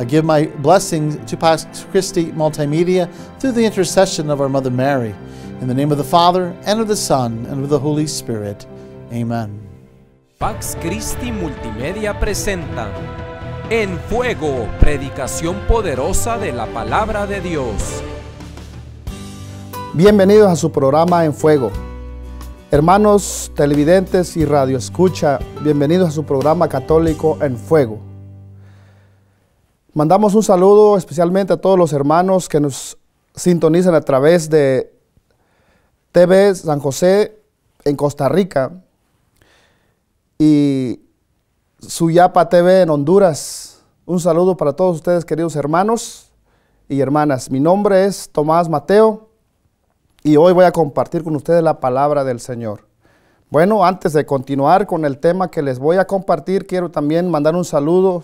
I give my blessings to Pax Christi Multimedia through the intercession of our Mother Mary. In the name of the Father, and of the Son, and of the Holy Spirit. Amen. Pax Christi Multimedia presenta En Fuego, predicación poderosa de la palabra de Dios. Bienvenidos a su programa En Fuego. Hermanos televidentes y radioescucha, bienvenidos a su programa católico En Fuego Mandamos un saludo especialmente a todos los hermanos que nos sintonizan a través de TV San José en Costa Rica y Suyapa TV en Honduras. Un saludo para todos ustedes, queridos hermanos y hermanas. Mi nombre es Tomás Mateo y hoy voy a compartir con ustedes la palabra del Señor. Bueno, antes de continuar con el tema que les voy a compartir, quiero también mandar un saludo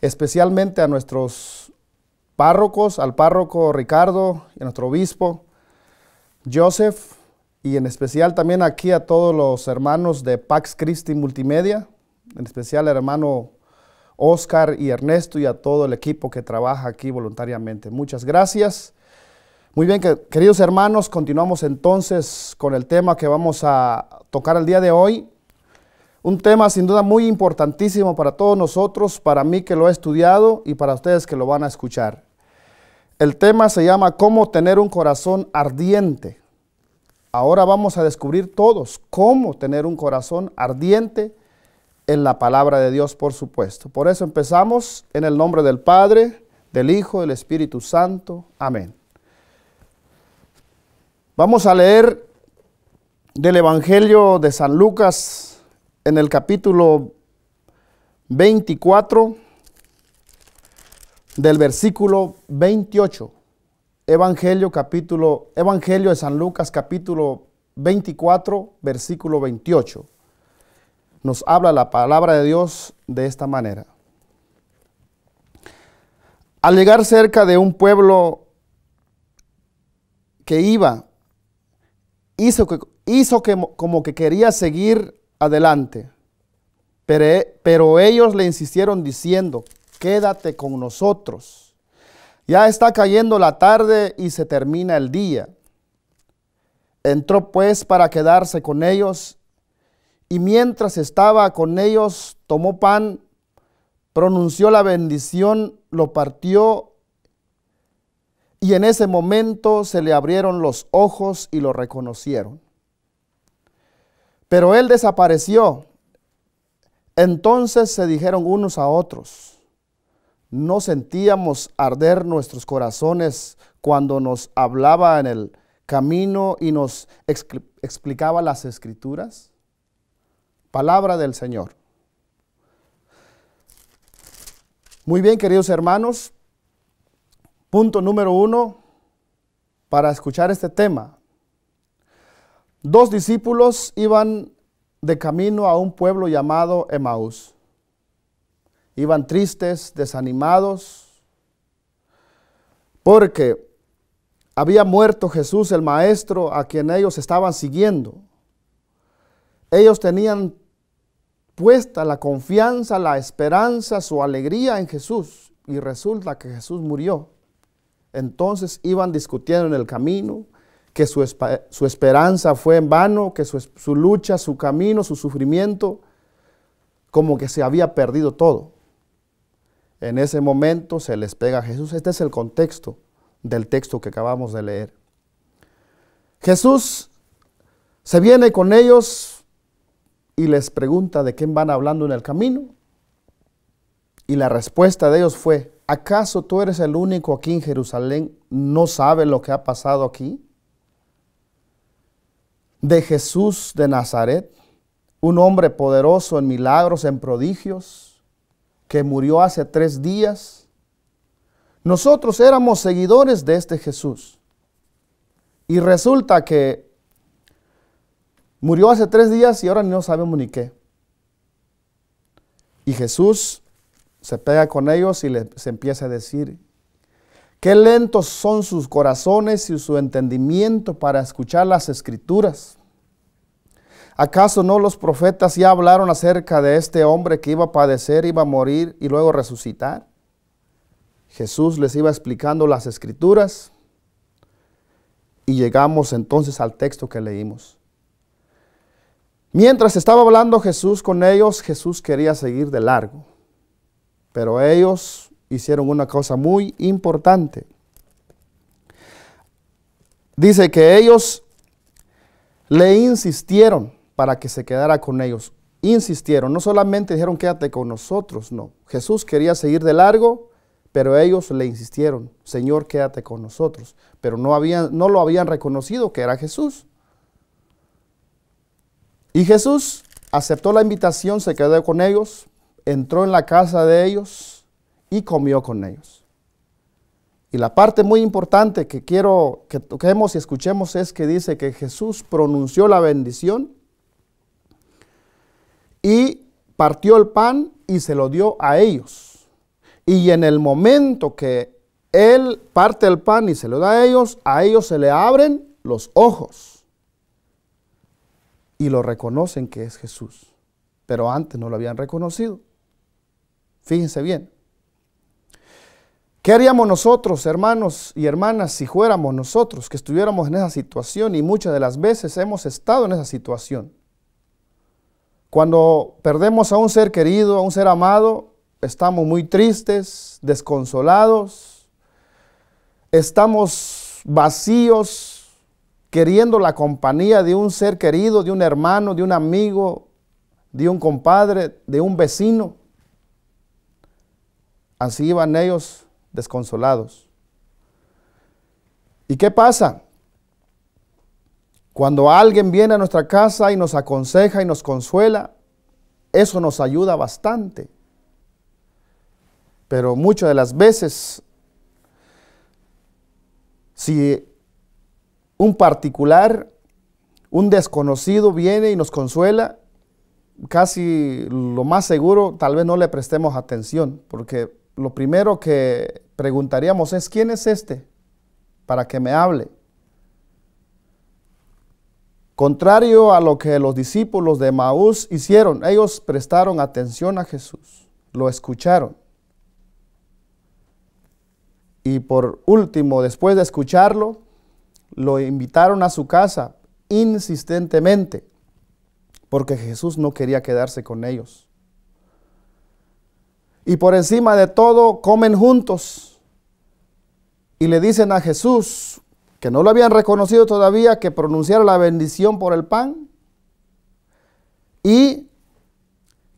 especialmente a nuestros párrocos, al párroco Ricardo, a nuestro obispo Joseph, y en especial también aquí a todos los hermanos de Pax Christi Multimedia, en especial al hermano Oscar y Ernesto y a todo el equipo que trabaja aquí voluntariamente. Muchas gracias. Muy bien, queridos hermanos, continuamos entonces con el tema que vamos a tocar el día de hoy, un tema sin duda muy importantísimo para todos nosotros, para mí que lo he estudiado y para ustedes que lo van a escuchar. El tema se llama Cómo tener un corazón ardiente. Ahora vamos a descubrir todos cómo tener un corazón ardiente en la palabra de Dios, por supuesto. Por eso empezamos en el nombre del Padre, del Hijo, del Espíritu Santo. Amén. Vamos a leer del Evangelio de San Lucas en el capítulo 24 del versículo 28. Evangelio capítulo Evangelio de San Lucas capítulo 24, versículo 28. Nos habla la palabra de Dios de esta manera. Al llegar cerca de un pueblo que iba, hizo, que, hizo que, como que quería seguir adelante. Pero, ellos le insistieron diciendo, quédate con nosotros. Ya está cayendo la tarde y se termina el día. Entró pues para quedarse con ellos y mientras estaba con ellos tomó pan, pronunció la bendición, lo partió y en ese momento se le abrieron los ojos y lo reconocieron. Pero él desapareció. Entonces se dijeron unos a otros, no sentíamos arder nuestros corazones cuando nos hablaba en el camino y nos explicaba las escrituras. Palabra del Señor. Muy bien, queridos hermanos, punto número uno para escuchar este tema, Dos discípulos iban de camino a un pueblo llamado Emaús. Iban tristes, desanimados, porque había muerto Jesús el Maestro a quien ellos estaban siguiendo. Ellos tenían puesta la confianza, la esperanza, su alegría en Jesús y resulta que Jesús murió. Entonces iban discutiendo en el camino, que su, esperanza fue en vano, que su, lucha, su camino, su sufrimiento, como que se había perdido todo. En ese momento se les pega a Jesús. Este es el contexto del texto que acabamos de leer. Jesús se viene con ellos y les pregunta de quién van hablando en el camino. Y la respuesta de ellos fue, ¿acaso tú eres el único aquí en Jerusalén? ¿No sabe lo que ha pasado aquí? de Jesús de Nazaret, un hombre poderoso en milagros, en prodigios, que murió hace tres días. Nosotros éramos seguidores de este Jesús. Y resulta que murió hace tres días y ahora no sabemos ni qué. Y Jesús se pega con ellos y les, empieza a decir, Qué lentos son sus corazones y su entendimiento para escuchar las escrituras. ¿Acaso no los profetas ya hablaron acerca de este hombre que iba a padecer, iba a morir y luego resucitar? Jesús les iba explicando las escrituras y llegamos entonces al texto que leímos. Mientras estaba hablando Jesús con ellos, Jesús quería seguir de largo, pero ellos hicieron una cosa muy importante. Dice que ellos le insistieron para que se quedara con ellos. Insistieron, no solamente dijeron quédate con nosotros, no. Jesús quería seguir de largo, pero ellos le insistieron, Señor, quédate con nosotros. Pero no, no lo habían reconocido que era Jesús. Y Jesús aceptó la invitación, se quedó con ellos, entró en la casa de ellos, y comió con ellos. Y la parte muy importante que quiero que toquemos y escuchemos es que dice que Jesús pronunció la bendición y partió el pan y se lo dio a ellos. Y en el momento que Él parte el pan y se lo da a ellos, a ellos se le abren los ojos y lo reconocen que es Jesús. Pero antes no lo habían reconocido. Fíjense bien, ¿Qué haríamos nosotros, hermanos y hermanas, si fuéramos nosotros que estuviéramos en esa situación y muchas de las veces hemos estado en esa situación? Cuando perdemos a un ser querido, a un ser amado, estamos muy tristes, desconsolados, estamos vacíos, queriendo la compañía de un ser querido, de un hermano, de un amigo, de un compadre, de un vecino. Así iban ellos desconsolados. ¿Y qué pasa? Cuando alguien viene a nuestra casa y nos aconseja y nos consuela, eso nos ayuda bastante. Pero muchas de las veces, si un particular, un desconocido viene y nos consuela, casi lo más seguro, tal vez no le prestemos atención, porque lo primero que preguntaríamos es, ¿quién es este? Para que me hable. Contrario a lo que los discípulos de Maús hicieron, ellos prestaron atención a Jesús, lo escucharon. Y por último, después de escucharlo, lo invitaron a su casa insistentemente, porque Jesús no quería quedarse con ellos y por encima de todo comen juntos. Y le dicen a Jesús, que no lo habían reconocido todavía, que pronunciara la bendición por el pan. Y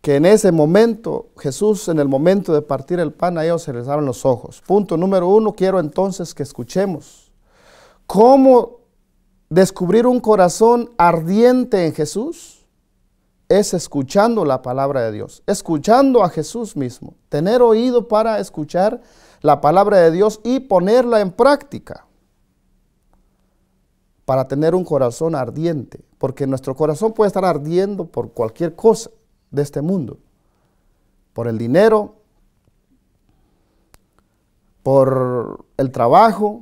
que en ese momento, Jesús, en el momento de partir el pan, a ellos se les abren los ojos. Punto número uno, quiero entonces que escuchemos cómo descubrir un corazón ardiente en Jesús es escuchando la palabra de Dios, escuchando a Jesús mismo, tener oído para escuchar la palabra de Dios y ponerla en práctica para tener un corazón ardiente, porque nuestro corazón puede estar ardiendo por cualquier cosa de este mundo, por el dinero, por el trabajo,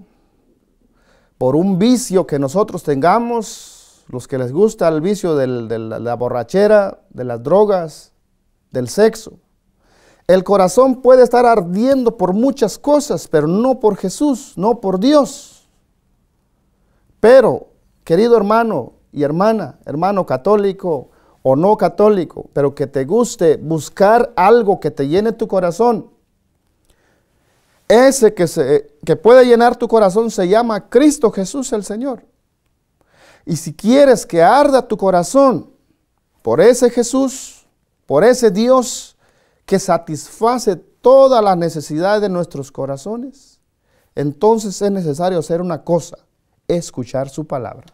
por un vicio que nosotros tengamos, los que les gusta el vicio de la borrachera, de las drogas, del sexo. El corazón puede estar ardiendo por muchas cosas, pero no por Jesús, no por Dios. Pero, querido hermano y hermana, hermano católico o no católico, pero que te guste buscar algo que te llene tu corazón, ese que, se, que puede llenar tu corazón se llama Cristo Jesús el Señor. Y si quieres que arda tu corazón por ese Jesús, por ese Dios que satisface todas las necesidades de nuestros corazones, entonces es necesario hacer una cosa, escuchar su palabra.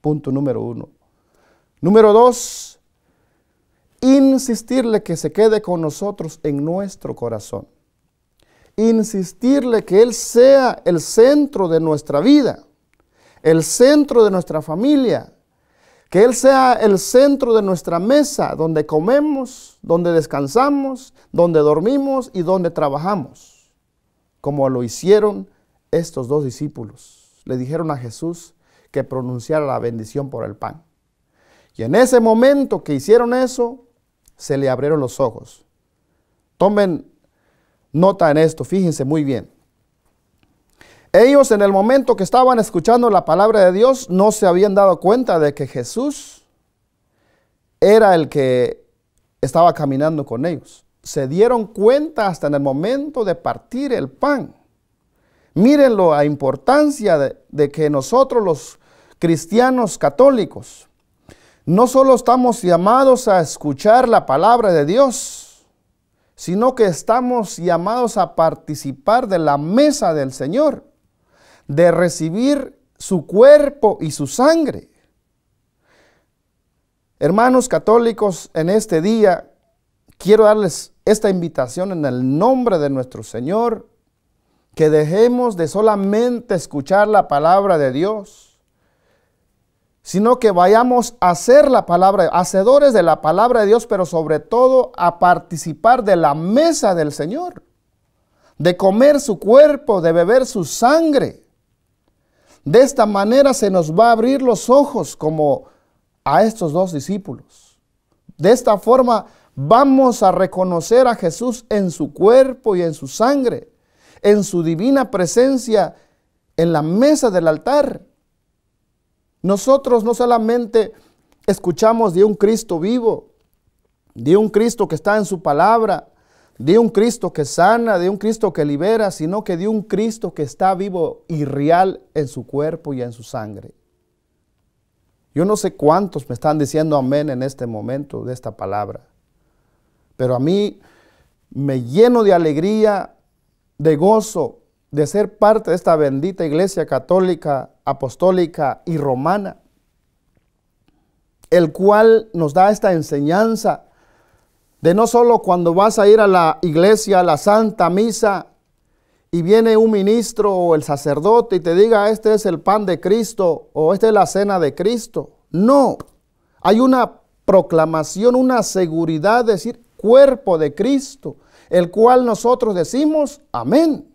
Punto número uno. Número dos, insistirle que se quede con nosotros en nuestro corazón. Insistirle que Él sea el centro de nuestra vida el centro de nuestra familia, que Él sea el centro de nuestra mesa, donde comemos, donde descansamos, donde dormimos y donde trabajamos, como lo hicieron estos dos discípulos. Le dijeron a Jesús que pronunciara la bendición por el pan. Y en ese momento que hicieron eso, se le abrieron los ojos. Tomen nota en esto, fíjense muy bien. Ellos en el momento que estaban escuchando la palabra de Dios no se habían dado cuenta de que Jesús era el que estaba caminando con ellos. Se dieron cuenta hasta en el momento de partir el pan. Mírenlo, la importancia de, de que nosotros los cristianos católicos no solo estamos llamados a escuchar la palabra de Dios, sino que estamos llamados a participar de la mesa del Señor de recibir su cuerpo y su sangre. Hermanos católicos, en este día quiero darles esta invitación en el nombre de nuestro Señor, que dejemos de solamente escuchar la palabra de Dios, sino que vayamos a hacer la palabra, hacedores de la palabra de Dios, pero sobre todo a participar de la mesa del Señor, de comer su cuerpo, de beber su sangre. De esta manera se nos va a abrir los ojos como a estos dos discípulos. De esta forma vamos a reconocer a Jesús en su cuerpo y en su sangre, en su divina presencia en la mesa del altar. Nosotros no solamente escuchamos de un Cristo vivo, de un Cristo que está en su palabra, de un Cristo que sana, de un Cristo que libera, sino que de un Cristo que está vivo y real en su cuerpo y en su sangre. Yo no sé cuántos me están diciendo amén en este momento de esta palabra, pero a mí me lleno de alegría, de gozo, de ser parte de esta bendita iglesia católica, apostólica y romana, el cual nos da esta enseñanza de no solo cuando vas a ir a la iglesia, a la santa misa, y viene un ministro o el sacerdote y te diga, este es el pan de Cristo o esta es la cena de Cristo. No, hay una proclamación, una seguridad, de decir, cuerpo de Cristo, el cual nosotros decimos, amén.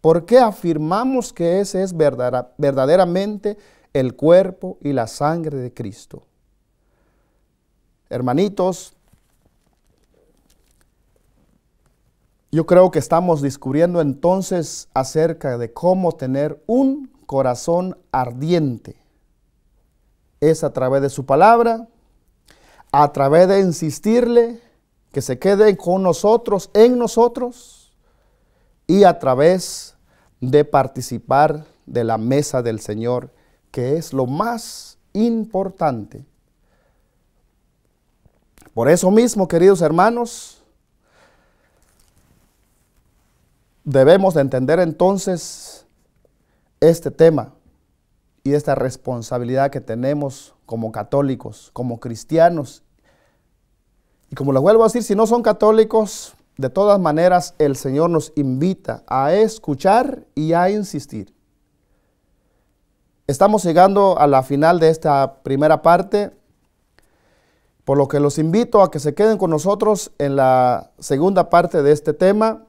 Porque afirmamos que ese es verdaderamente el cuerpo y la sangre de Cristo. Hermanitos, Yo creo que estamos descubriendo entonces acerca de cómo tener un corazón ardiente. Es a través de su palabra, a través de insistirle que se quede con nosotros, en nosotros, y a través de participar de la mesa del Señor, que es lo más importante. Por eso mismo, queridos hermanos, debemos de entender entonces este tema y esta responsabilidad que tenemos como católicos, como cristianos. Y como les vuelvo a decir, si no son católicos, de todas maneras el Señor nos invita a escuchar y a insistir. Estamos llegando a la final de esta primera parte, por lo que los invito a que se queden con nosotros en la segunda parte de este tema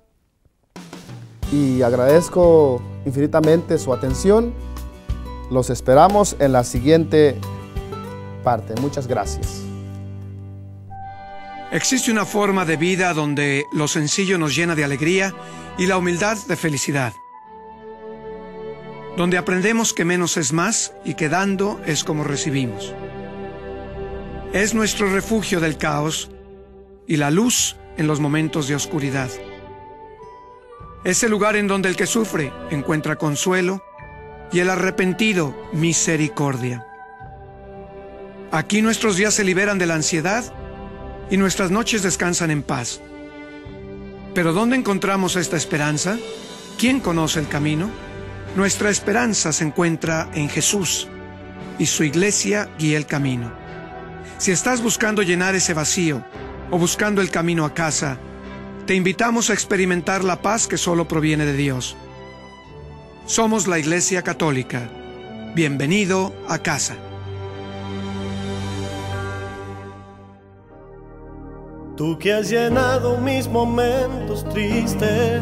y agradezco infinitamente su atención. Los esperamos en la siguiente parte. Muchas gracias. Existe una forma de vida donde lo sencillo nos llena de alegría y la humildad de felicidad. Donde aprendemos que menos es más y que dando es como recibimos. Es nuestro refugio del caos y la luz en los momentos de oscuridad. Es el lugar en donde el que sufre encuentra consuelo y el arrepentido misericordia. Aquí nuestros días se liberan de la ansiedad y nuestras noches descansan en paz. Pero ¿dónde encontramos esta esperanza? ¿Quién conoce el camino? Nuestra esperanza se encuentra en Jesús y su iglesia guía el camino. Si estás buscando llenar ese vacío o buscando el camino a casa, te invitamos a experimentar la paz que solo proviene de Dios. Somos la Iglesia Católica. Bienvenido a casa. Tú que has llenado mis momentos tristes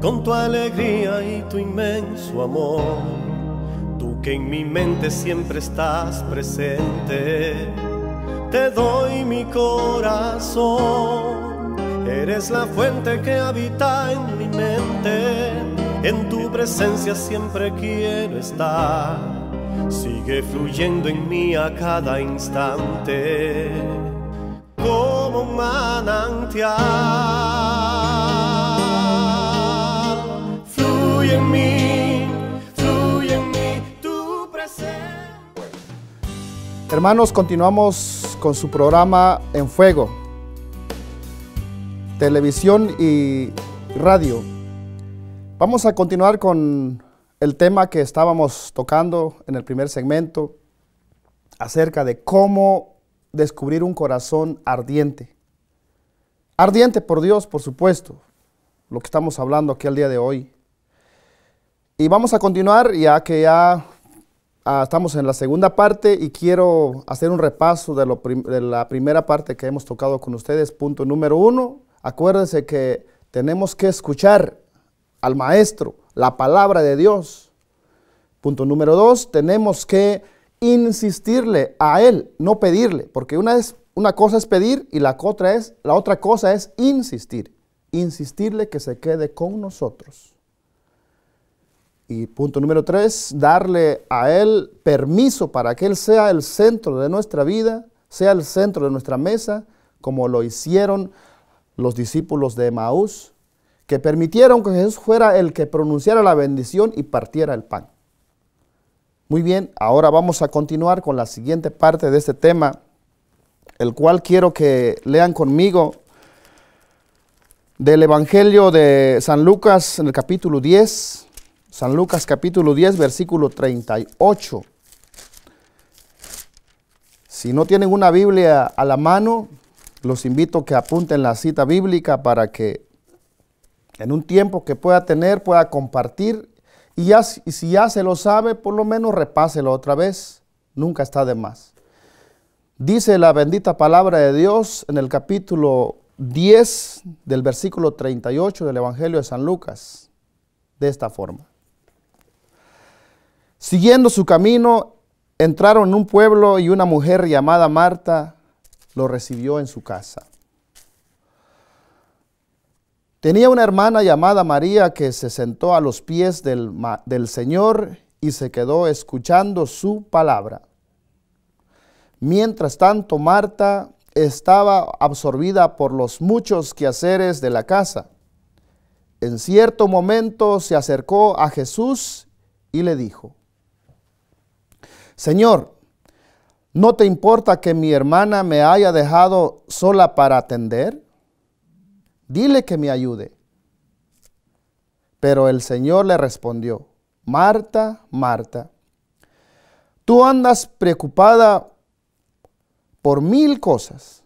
con tu alegría y tu inmenso amor. Tú que en mi mente siempre estás presente, te doy mi corazón. Eres la fuente que habita en mi mente, en tu presencia siempre quiero estar. Sigue fluyendo en mí a cada instante, como un manantial. Fluye en mí, fluye en mí tu presencia. Hermanos, continuamos con su programa En Fuego televisión y radio. Vamos a continuar con el tema que estábamos tocando en el primer segmento acerca de cómo descubrir un corazón ardiente. Ardiente por Dios, por supuesto, lo que estamos hablando aquí al día de hoy. Y vamos a continuar ya que ya ah, estamos en la segunda parte y quiero hacer un repaso de, de la primera parte que hemos tocado con ustedes, punto número uno, Acuérdense que tenemos que escuchar al maestro, la palabra de Dios. Punto número dos, tenemos que insistirle a él, no pedirle, porque una, es, una cosa es pedir y la otra, es, la otra cosa es insistir. Insistirle que se quede con nosotros. Y punto número tres, darle a Él permiso para que Él sea el centro de nuestra vida, sea el centro de nuestra mesa, como lo hicieron los discípulos de Maús, que permitieron que Jesús fuera el que pronunciara la bendición y partiera el pan. Muy bien, ahora vamos a continuar con la siguiente parte de este tema, el cual quiero que lean conmigo del Evangelio de San Lucas en el capítulo 10, San Lucas capítulo 10, versículo 38. Si no tienen una Biblia a la mano, los invito a que apunten la cita bíblica para que en un tiempo que pueda tener pueda compartir y, si ya se lo sabe, por lo menos repáselo otra vez. Nunca está de más. Dice la bendita palabra de Dios en el capítulo 10 del versículo 38 del Evangelio de San Lucas de esta forma. Siguiendo su camino, entraron en un pueblo y una mujer llamada Marta lo recibió en su casa. Tenía una hermana llamada María que se sentó a los pies del, Señor y se quedó escuchando su palabra. Mientras tanto, Marta estaba absorbida por los muchos quehaceres de la casa. En cierto momento se acercó a Jesús y le dijo, Señor, ¿No te importa que mi hermana me haya dejado sola para atender? Dile que me ayude. Pero el Señor le respondió, Marta, Marta, tú andas preocupada por mil cosas.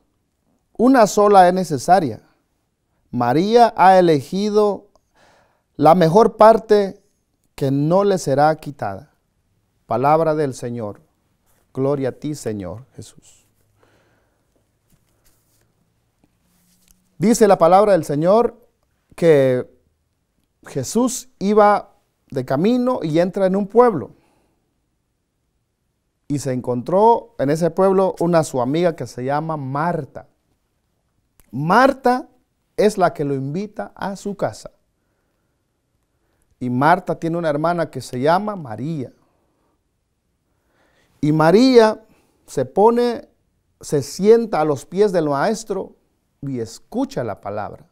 Una sola es necesaria. María ha elegido la mejor parte que no le será quitada. Palabra del Señor. Gloria a ti, Señor Jesús. Dice la palabra del Señor que Jesús iba de camino y entra en un pueblo. Y se encontró en ese pueblo una su amiga que se llama Marta. Marta es la que lo invita a su casa. Y Marta tiene una hermana que se llama María. Y María se pone, se sienta a los pies del maestro y escucha la palabra.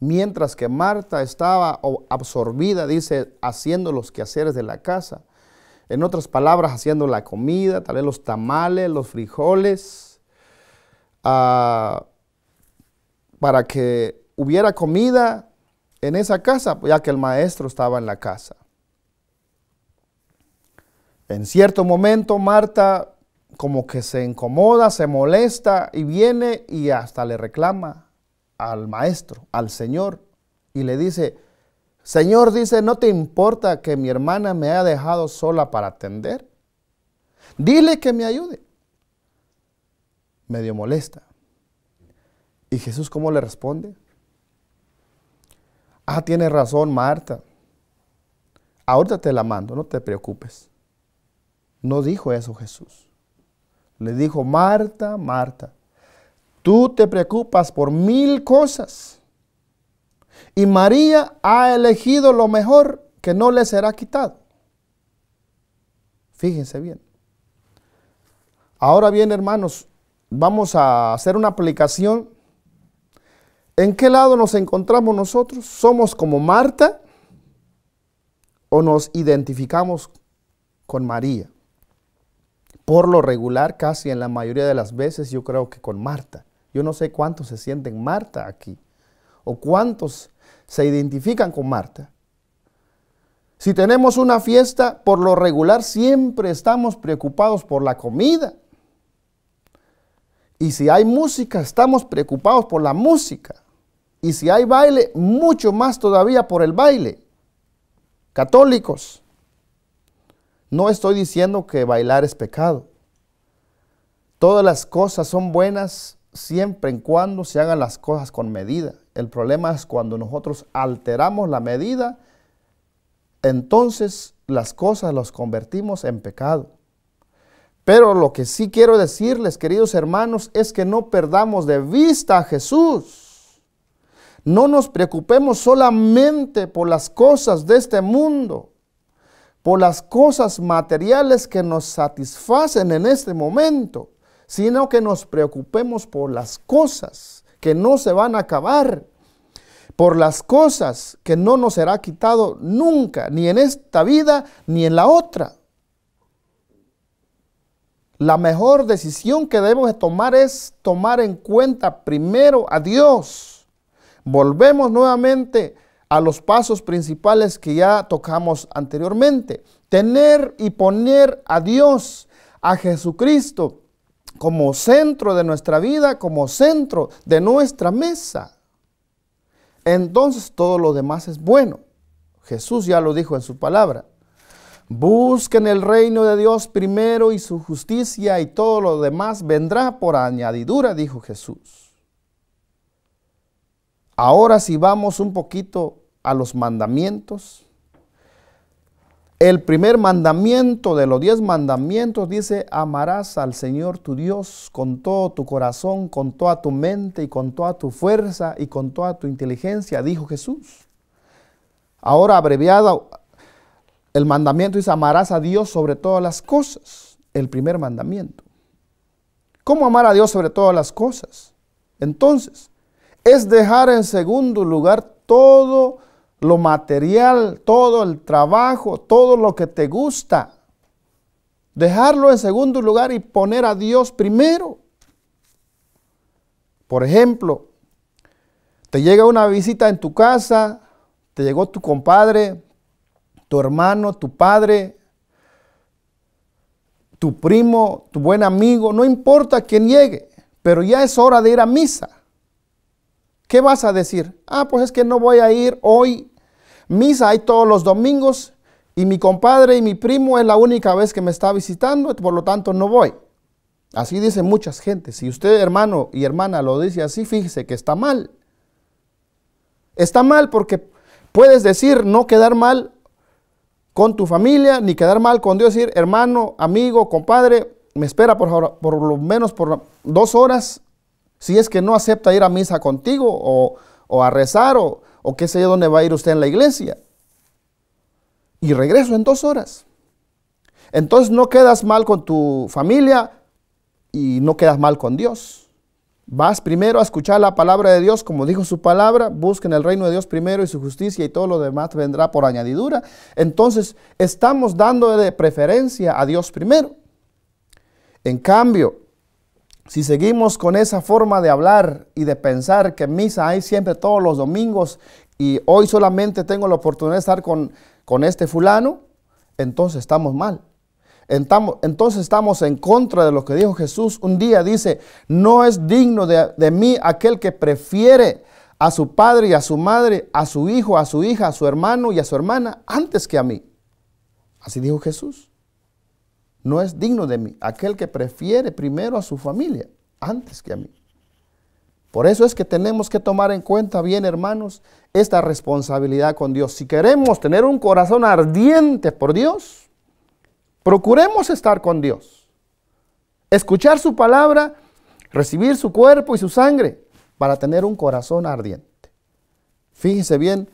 Mientras que Marta estaba absorbida, dice, haciendo los quehaceres de la casa. En otras palabras, haciendo la comida, tal vez los tamales, los frijoles, ah, para que hubiera comida en esa casa, ya que el maestro estaba en la casa. En cierto momento Marta como que se incomoda, se molesta y viene y hasta le reclama al maestro, al Señor, y le dice, Señor, dice, ¿no te importa que mi hermana me haya dejado sola para atender? Dile que me ayude. Medio molesta. ¿Y Jesús cómo le responde? Ah, tienes razón Marta. Ahorita te la mando, no te preocupes. No dijo eso Jesús. Le dijo, Marta, Marta, tú te preocupas por mil cosas. Y María ha elegido lo mejor que no le será quitado. Fíjense bien. Ahora bien, hermanos, vamos a hacer una aplicación. ¿En qué lado nos encontramos nosotros? ¿Somos como Marta o nos identificamos con María? por lo regular, casi en la mayoría de las veces, yo creo que con Marta. Yo no sé cuántos se sienten Marta aquí o cuántos se identifican con Marta. Si tenemos una fiesta, por lo regular siempre estamos preocupados por la comida. Y si hay música, estamos preocupados por la música. Y si hay baile, mucho más todavía por el baile. Católicos, no estoy diciendo que bailar es pecado. Todas las cosas son buenas siempre y cuando se hagan las cosas con medida. El problema es cuando nosotros alteramos la medida, entonces las cosas las convertimos en pecado. Pero lo que sí quiero decirles, queridos hermanos, es que no perdamos de vista a Jesús. No nos preocupemos solamente por las cosas de este mundo por las cosas materiales que nos satisfacen en este momento, sino que nos preocupemos por las cosas que no se van a acabar, por las cosas que no nos será quitado nunca, ni en esta vida ni en la otra. La mejor decisión que debemos tomar es tomar en cuenta primero a Dios. Volvemos nuevamente a a los pasos principales que ya tocamos anteriormente. Tener y poner a Dios, a Jesucristo, como centro de nuestra vida, como centro de nuestra mesa. Entonces todo lo demás es bueno. Jesús ya lo dijo en su palabra. Busquen el reino de Dios primero y su justicia y todo lo demás vendrá por añadidura, dijo Jesús. Ahora si vamos un poquito a los mandamientos. El primer mandamiento de los diez mandamientos dice, amarás al Señor tu Dios con todo tu corazón, con toda tu mente y con toda tu fuerza y con toda tu inteligencia, dijo Jesús. Ahora abreviado, el mandamiento dice, amarás a Dios sobre todas las cosas, el primer mandamiento. ¿Cómo amar a Dios sobre todas las cosas? Entonces, es dejar en segundo lugar todo lo material, todo el trabajo, todo lo que te gusta. Dejarlo en segundo lugar y poner a Dios primero. Por ejemplo, te llega una visita en tu casa, te llegó tu compadre, tu hermano, tu padre, tu primo, tu buen amigo, no importa quién llegue, pero ya es hora de ir a misa. ¿Qué vas a decir? Ah, pues es que no voy a ir hoy. Misa hay todos los domingos y mi compadre y mi primo es la única vez que me está visitando, por lo tanto no voy. Así dicen muchas gentes. Si usted, hermano y hermana, lo dice así, fíjese que está mal. Está mal porque puedes decir no quedar mal con tu familia, ni quedar mal con Dios, decir, hermano, amigo, compadre, me espera por, por lo menos por dos horas si es que no acepta ir a misa contigo o, a rezar o, o qué sé yo dónde va a ir usted en la iglesia. Y regreso en dos horas. Entonces no quedas mal con tu familia y no quedas mal con Dios. Vas primero a escuchar la palabra de Dios, como dijo su palabra, busquen el reino de Dios primero y su justicia y todo lo demás vendrá por añadidura. Entonces estamos dando de preferencia a Dios primero. En cambio, si seguimos con esa forma de hablar y de pensar que misa hay siempre todos los domingos y hoy solamente tengo la oportunidad de estar con, con este fulano, entonces estamos mal. Entonces estamos en contra de lo que dijo Jesús. Un día dice, no es digno de, de mí aquel que prefiere a su padre y a su madre, a su hijo, a su hija, a su hermano y a su hermana antes que a mí. Así dijo Jesús no es digno de mí, aquel que prefiere primero a su familia antes que a mí. Por eso es que tenemos que tomar en cuenta bien, hermanos, esta responsabilidad con Dios. Si queremos tener un corazón ardiente por Dios, procuremos estar con Dios. Escuchar su palabra, recibir su cuerpo y su sangre para tener un corazón ardiente. Fíjense bien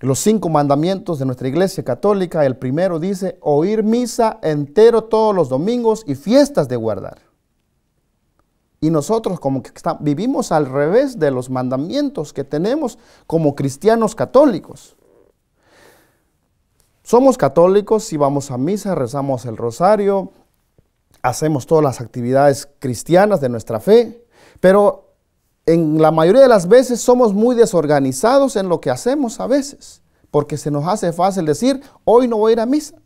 los cinco mandamientos de nuestra iglesia católica, el primero dice, oír misa entero todos los domingos y fiestas de guardar. Y nosotros como que vivimos al revés de los mandamientos que tenemos como cristianos católicos. Somos católicos si vamos a misa, rezamos el rosario, hacemos todas las actividades cristianas de nuestra fe, pero en la mayoría de las veces somos muy desorganizados en lo que hacemos a veces, porque se nos hace fácil decir, hoy no voy a ir a misa.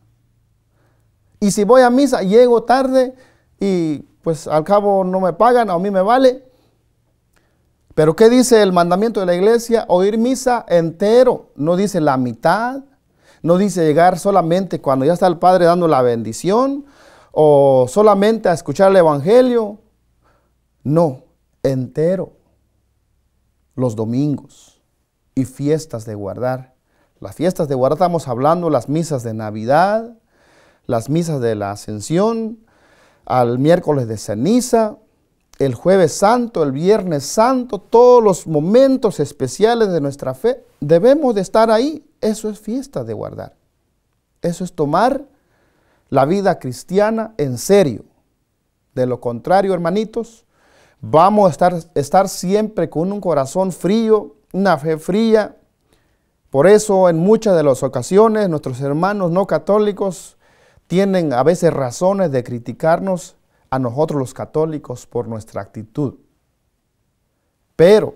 Y si voy a misa, llego tarde y pues al cabo no me pagan, a mí me vale. Pero ¿qué dice el mandamiento de la iglesia? Oír misa entero, no dice la mitad, no dice llegar solamente cuando ya está el Padre dando la bendición o solamente a escuchar el Evangelio. No, entero los domingos y fiestas de guardar. Las fiestas de guardar estamos hablando las misas de Navidad, las misas de la Ascensión, al miércoles de ceniza, el jueves santo, el viernes santo, todos los momentos especiales de nuestra fe, debemos de estar ahí. Eso es fiesta de guardar. Eso es tomar la vida cristiana en serio. De lo contrario, hermanitos, Vamos a estar, estar siempre con un corazón frío, una fe fría. Por eso en muchas de las ocasiones nuestros hermanos no católicos tienen a veces razones de criticarnos a nosotros los católicos por nuestra actitud. Pero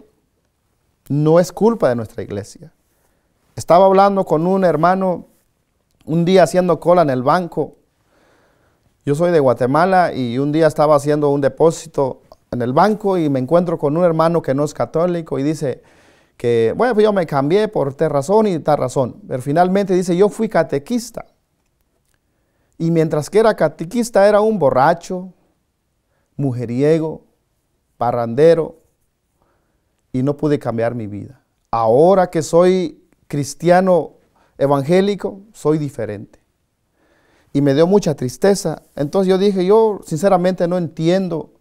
no es culpa de nuestra iglesia. Estaba hablando con un hermano un día haciendo cola en el banco. Yo soy de Guatemala y un día estaba haciendo un depósito en el banco y me encuentro con un hermano que no es católico y dice que, bueno, pues yo me cambié por tal razón y tal razón. Pero finalmente dice, yo fui catequista. Y mientras que era catequista era un borracho, mujeriego, parrandero, y no pude cambiar mi vida. Ahora que soy cristiano evangélico, soy diferente. Y me dio mucha tristeza. Entonces yo dije, yo sinceramente no entiendo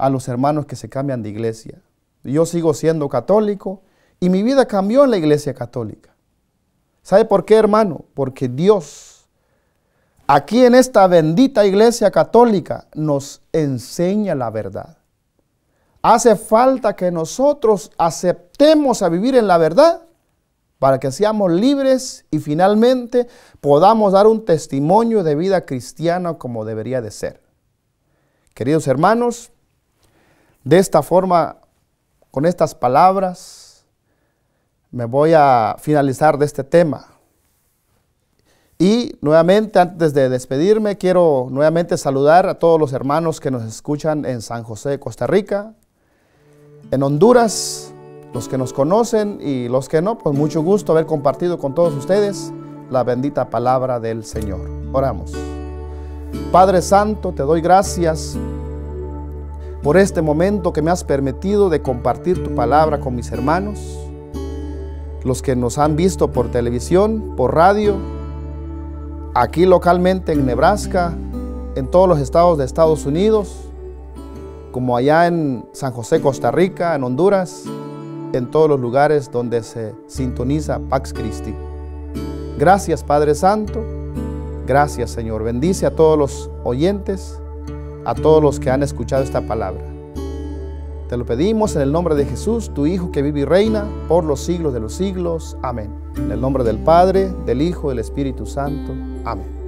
a los hermanos que se cambian de iglesia. Yo sigo siendo católico y mi vida cambió en la iglesia católica. ¿Sabe por qué, hermano? Porque Dios, aquí en esta bendita iglesia católica, nos enseña la verdad. Hace falta que nosotros aceptemos a vivir en la verdad para que seamos libres y finalmente podamos dar un testimonio de vida cristiana como debería de ser. Queridos hermanos, de esta forma, con estas palabras, me voy a finalizar de este tema. Y nuevamente, antes de despedirme, quiero nuevamente saludar a todos los hermanos que nos escuchan en San José, Costa Rica, en Honduras, los que nos conocen y los que no, pues mucho gusto haber compartido con todos ustedes la bendita palabra del Señor. Oramos. Padre Santo, te doy gracias por este momento que me has permitido de compartir tu palabra con mis hermanos, los que nos han visto por televisión, por radio, aquí localmente en Nebraska, en todos los estados de Estados Unidos, como allá en San José, Costa Rica, en Honduras, en todos los lugares donde se sintoniza Pax Christi. Gracias Padre Santo, gracias Señor, bendice a todos los oyentes a todos los que han escuchado esta palabra. Te lo pedimos en el nombre de Jesús, tu Hijo que vive y reina por los siglos de los siglos. Amén. En el nombre del Padre, del Hijo, del Espíritu Santo. Amén.